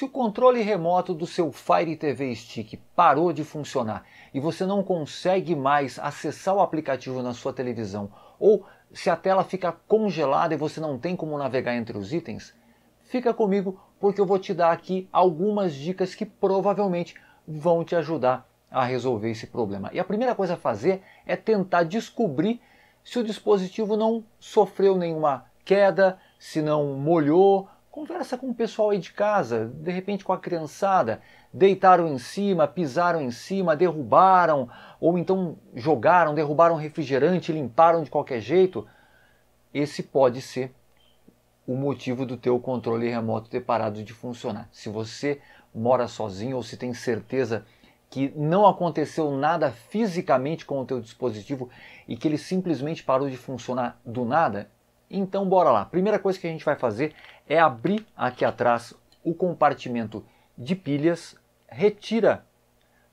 Se o controle remoto do seu Fire TV Stick parou de funcionar e você não consegue mais acessar o aplicativo na sua televisão, ou se a tela fica congelada e você não tem como navegar entre os itens, fica comigo porque eu vou te dar aqui algumas dicas que provavelmente vão te ajudar a resolver esse problema. E a primeira coisa a fazer é tentar descobrir se o dispositivo não sofreu nenhuma queda, se não molhou Conversa com o pessoal aí de casa, de repente com a criançada. Deitaram em cima, pisaram em cima, derrubaram, ou então jogaram, derrubaram refrigerante, limparam de qualquer jeito. Esse pode ser o motivo do teu controle remoto ter parado de funcionar. Se você mora sozinho ou se tem certeza que não aconteceu nada fisicamente com o teu dispositivo e que ele simplesmente parou de funcionar do nada, então bora lá. Primeira coisa que a gente vai fazer é abrir aqui atrás o compartimento de pilhas, retira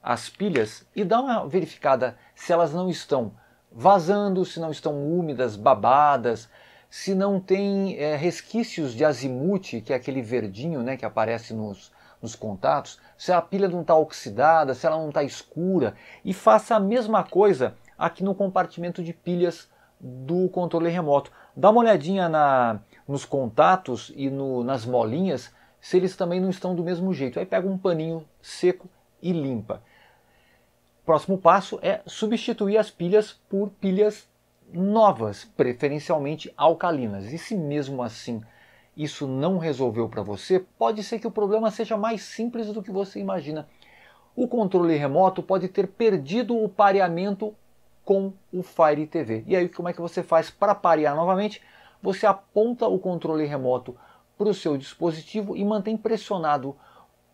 as pilhas e dá uma verificada se elas não estão vazando, se não estão úmidas, babadas, se não tem é, resquícios de azimute, que é aquele verdinho né, que aparece nos, nos contatos, se a pilha não está oxidada, se ela não está escura, e faça a mesma coisa aqui no compartimento de pilhas do controle remoto. Dá uma olhadinha na, nos contatos e no, nas molinhas se eles também não estão do mesmo jeito. Aí pega um paninho seco e limpa. Próximo passo é substituir as pilhas por pilhas novas, preferencialmente alcalinas. E se mesmo assim isso não resolveu para você, pode ser que o problema seja mais simples do que você imagina. O controle remoto pode ter perdido o pareamento com o Fire TV. E aí como é que você faz para parear novamente? Você aponta o controle remoto para o seu dispositivo e mantém pressionado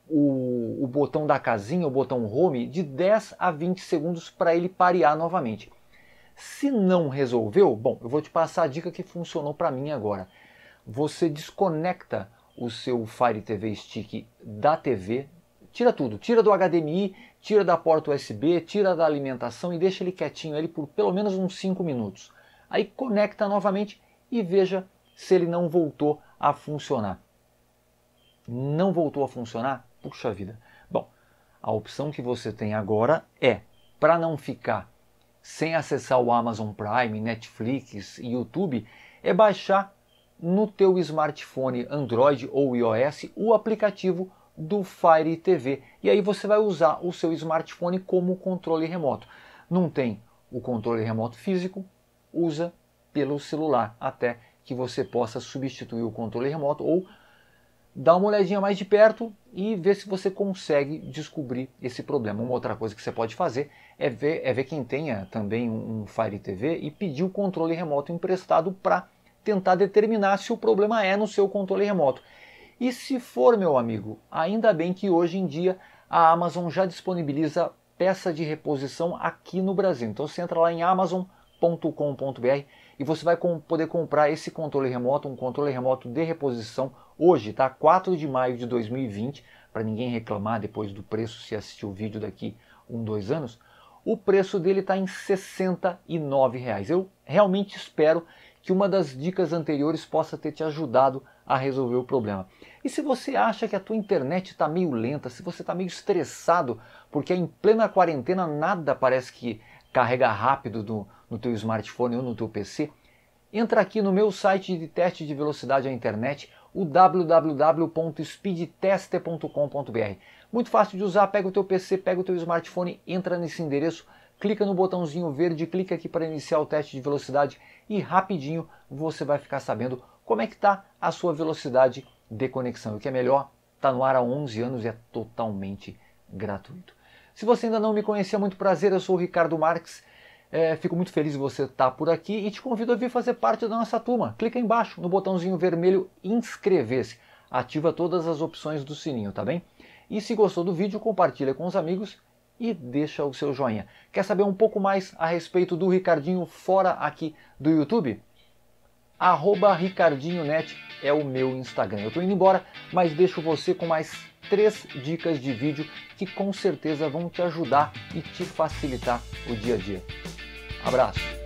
o, o, botão da casinha, o botão home, de 10 a 20 segundos para ele parear novamente. Se não resolveu, bom, eu vou te passar a dica que funcionou para mim agora. Você desconecta o seu Fire TV Stick da TV, Tira tudo, tira do HDMI, tira da porta USB, tira da alimentação e deixa ele quietinho ele por pelo menos uns 5 minutos. Aí conecta novamente e veja se ele não voltou a funcionar. Não voltou a funcionar? Puxa vida. Bom, a opção que você tem agora é, para não ficar sem acessar o Amazon Prime, Netflix e YouTube, é baixar no teu smartphone Android ou iOS o aplicativo do Fire TV. E aí você vai usar o seu smartphone como controle remoto. Não tem o controle remoto físico, usa pelo celular até que você possa substituir o controle remoto ou dá uma olhadinha mais de perto e ver se você consegue descobrir esse problema. Uma outra coisa que você pode fazer é ver, é ver quem tenha também um, Fire TV e pedir o controle remoto emprestado para tentar determinar se o problema é no seu controle remoto. E se for, meu amigo, ainda bem que hoje em dia a Amazon já disponibiliza peça de reposição aqui no Brasil. Então você entra lá em amazon.com.br e você vai poder comprar esse controle remoto, um controle remoto de reposição hoje, tá? 4 de maio de 2020, para ninguém reclamar depois do preço se assistir o vídeo daqui um, dois anos. O preço dele está em R$ 69. Reais. Eu realmente espero que uma das dicas anteriores possa ter te ajudado a resolver o problema. E se você acha que a tua internet está meio lenta, se você está meio estressado, porque em plena quarentena nada parece que carrega rápido no, no teu smartphone ou no teu PC, entra aqui no meu site de teste de velocidade à internet, o www.speedtester.com.br. Muito fácil de usar, pega o teu PC, pega o teu smartphone, entra nesse endereço, clica no botãozinho verde, clica aqui para iniciar o teste de velocidade e rapidinho você vai ficar sabendo como é que está a sua velocidade de conexão. o que é melhor, está no ar há 11 anos e é totalmente gratuito. Se você ainda não me conhecia, é muito prazer, eu sou o Ricardo Marques. É, fico muito feliz você estar tá por aqui e te convido a vir fazer parte da nossa turma. Clica embaixo no botãozinho vermelho inscrever-se. Ativa todas as opções do sininho, tá bem? E se gostou do vídeo, compartilha com os amigos e deixa o seu joinha. Quer saber um pouco mais a respeito do Ricardinho fora aqui do YouTube? Arroba RicardinhoNet é o meu Instagram. Eu estou indo embora, mas deixo você com mais três dicas de vídeo que com certeza vão te ajudar e te facilitar o dia a dia. Abraço!